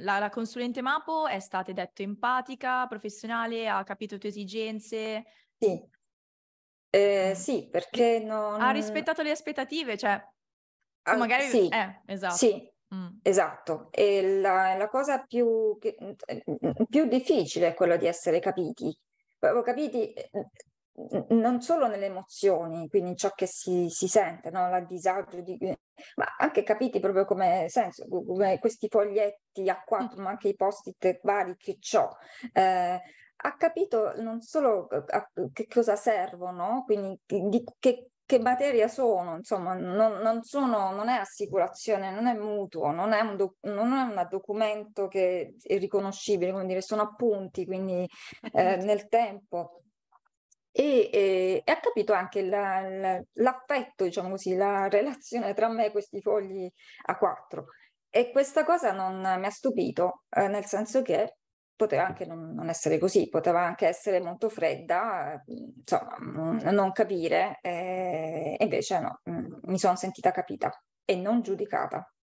la, la, consulente Mapo è stata detto empatica, professionale, ha capito le tue esigenze? Sì, eh, sì perché non... Ha rispettato le aspettative, cioè... Ah, magari... Sì, eh, esatto. Sì. Mm. Esatto, e la, la cosa più, mm, più difficile è quella di essere capiti, proprio capiti eh, non solo nelle emozioni, quindi ciò che si, si sente, no? la disagio, di, eh, ma anche capiti proprio come senso, come questi foglietti a quattro, ma anche i post-it vari che ciò. Eh, ha capito non solo eh, a che cosa servono, quindi di che, che materia sono, insomma, non, non, sono, non, è assicurazione, non è mutuo, non è un, doc- non è un documento che è riconoscibile, come dire, sono appunti, quindi eh, nel tempo e, e, eh, e ha capito anche la, la, l'affetto, diciamo così, la relazione tra me e questi fogli A4. E questa cosa non mi ha stupito, eh, nel senso che poteva anche non, non, essere così, poteva anche essere molto fredda, insomma, non capire, eh, invece no, mm, mi sono sentita capita e non giudicata.